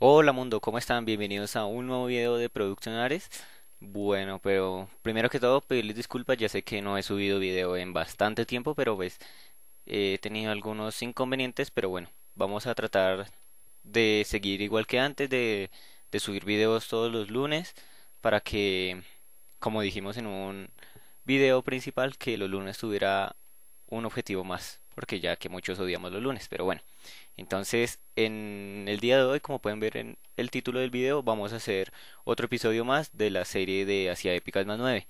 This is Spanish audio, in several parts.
Hola mundo, ¿cómo están? Bienvenidos a un nuevo video de Produccionares. Bueno, pero primero que todo pedirles disculpas, ya sé que no he subido video en bastante tiempo, pero pues he tenido algunos inconvenientes, pero bueno, vamos a tratar de seguir igual que antes, de, de subir videos todos los lunes, para que, como dijimos en un video principal, que los lunes tuviera un objetivo más porque ya que muchos odiamos los lunes, pero bueno. Entonces, en el día de hoy, como pueden ver en el título del video, vamos a hacer otro episodio más de la serie de Hacia Épicas más 9.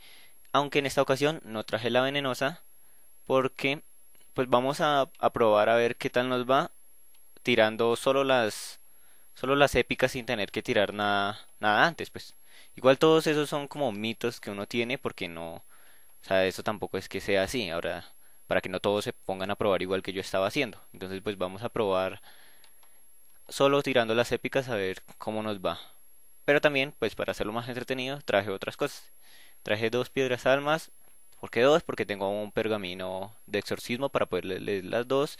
Aunque en esta ocasión no traje la venenosa, porque pues vamos a, probar a ver qué tal nos va tirando solo las solo las épicas sin tener que tirar nada nada antes, pues. Igual todos esos son como mitos que uno tiene porque no o sea, eso tampoco es que sea así. Ahora para que no todos se pongan a probar igual que yo estaba haciendo. Entonces pues vamos a probar solo tirando las épicas a ver cómo nos va. Pero también pues para hacerlo más entretenido traje otras cosas. Traje dos piedras almas. ¿Por qué dos? Porque tengo un pergamino de exorcismo para poder leer las dos.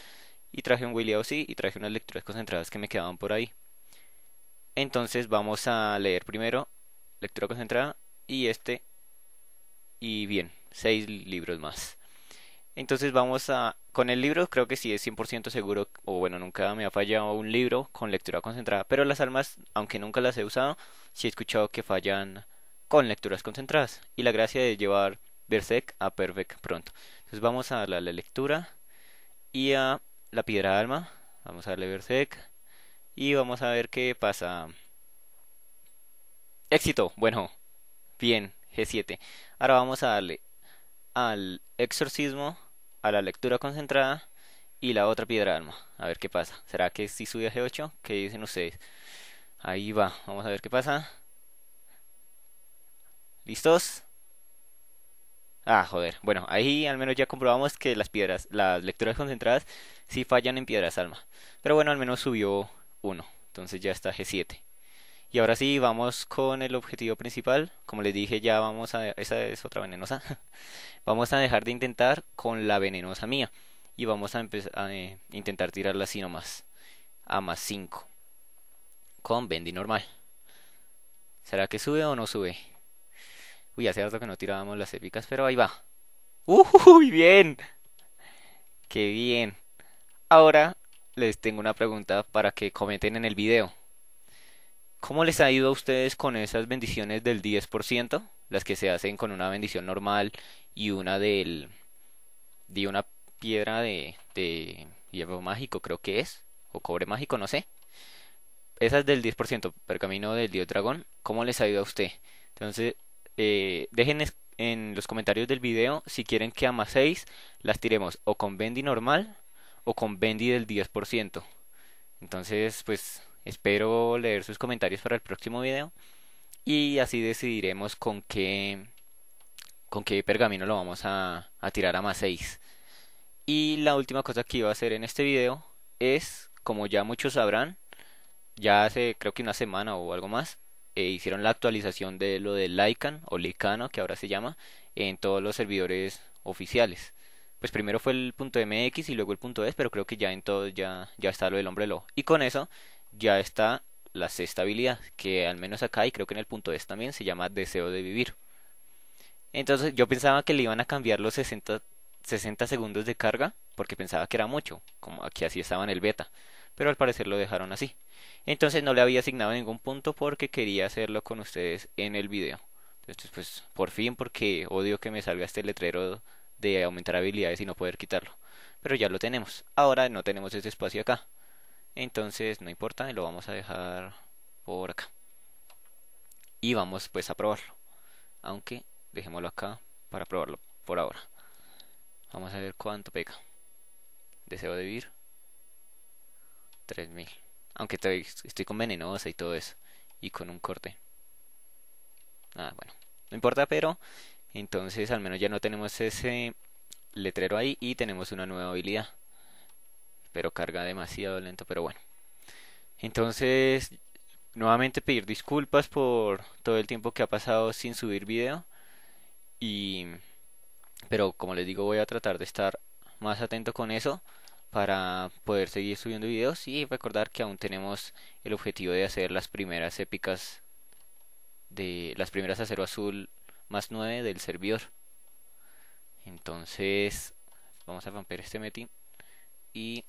Y traje un Willy sí y traje unas lecturas concentradas que me quedaban por ahí. Entonces vamos a leer primero lectura concentrada y este. Y bien, seis libros más. Entonces vamos a... Con el libro creo que sí es 100% seguro, o bueno, nunca me ha fallado un libro con lectura concentrada, pero las almas, aunque nunca las he usado, sí he escuchado que fallan con lecturas concentradas. Y la gracia de llevar Berserk a Perfect pronto. Entonces vamos a darle la lectura y a la piedra alma. Vamos a darle Berserk y vamos a ver qué pasa. Éxito, bueno, bien, G7. Ahora vamos a darle al exorcismo a la lectura concentrada y la otra piedra alma. A ver qué pasa. ¿Será que si sí sube a G8? ¿Qué dicen ustedes? Ahí va. Vamos a ver qué pasa. ¿Listos? Ah, joder. Bueno, ahí al menos ya comprobamos que las piedras, las lecturas concentradas si fallan en piedras alma. Pero bueno, al menos subió uno. Entonces ya está G7. Y ahora sí, vamos con el objetivo principal. Como les dije, ya vamos a... Esa es otra venenosa. vamos a dejar de intentar con la venenosa mía. Y vamos a, a eh, intentar tirarla así nomás. A más 5. Con Bendy normal. ¿Será que sube o no sube? Uy, hace rato que no tirábamos las épicas, pero ahí va. ¡Uy, bien! ¡Qué bien! Ahora les tengo una pregunta para que comenten en el video. ¿Cómo les ha ido a ustedes con esas bendiciones del 10%? Las que se hacen con una bendición normal y una del... de una piedra de, de hierro mágico creo que es, o cobre mágico, no sé. Esas del 10%, camino del dios dragón, ¿cómo les ha ido a usted? Entonces, eh, dejen en los comentarios del video si quieren que a más las tiremos o con Bendy normal o con Bendy del 10%. Entonces, pues Espero leer sus comentarios para el próximo video y así decidiremos con qué con qué pergamino lo vamos a, a tirar a más 6. Y la última cosa que iba a hacer en este video es, como ya muchos sabrán, ya hace creo que una semana o algo más, eh, hicieron la actualización de lo de Lycan o Licano que ahora se llama, en todos los servidores oficiales. Pues primero fue el punto .mx y luego el .es, pero creo que ya en todos ya, ya está lo del hombre lobo. Y con eso ya está la sexta habilidad, que al menos acá y creo que en el punto S también se llama deseo de vivir. Entonces yo pensaba que le iban a cambiar los 60, segundos de carga, porque pensaba que era mucho, como aquí así estaba en el beta, pero al parecer lo dejaron así. Entonces no le había asignado ningún punto porque quería hacerlo con ustedes en el video. Entonces pues por fin porque odio que me salga este letrero de aumentar habilidades y no poder quitarlo. Pero ya lo tenemos. Ahora no tenemos ese espacio acá entonces no importa lo vamos a dejar por acá y vamos pues a probarlo aunque dejémoslo acá para probarlo por ahora vamos a ver cuánto pega deseo de vivir 3000 aunque estoy, estoy con venenosa y todo eso y con un corte ah bueno no importa pero entonces al menos ya no tenemos ese letrero ahí y tenemos una nueva habilidad pero carga demasiado lento, pero bueno. Entonces, nuevamente pedir disculpas por todo el tiempo que ha pasado sin subir video y pero como les digo, voy a tratar de estar más atento con eso para poder seguir subiendo videos y recordar que aún tenemos el objetivo de hacer las primeras épicas de las primeras acero azul más 9 del servidor. Entonces, vamos a romper este metin y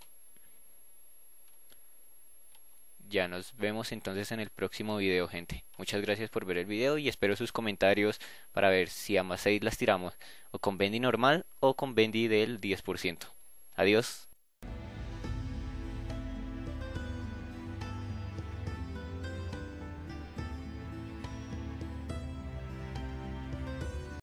ya nos vemos entonces en el próximo video, gente. Muchas gracias por ver el video y espero sus comentarios para ver si a más 6 las tiramos o con Bendy normal o con Bendy del 10%. Adiós.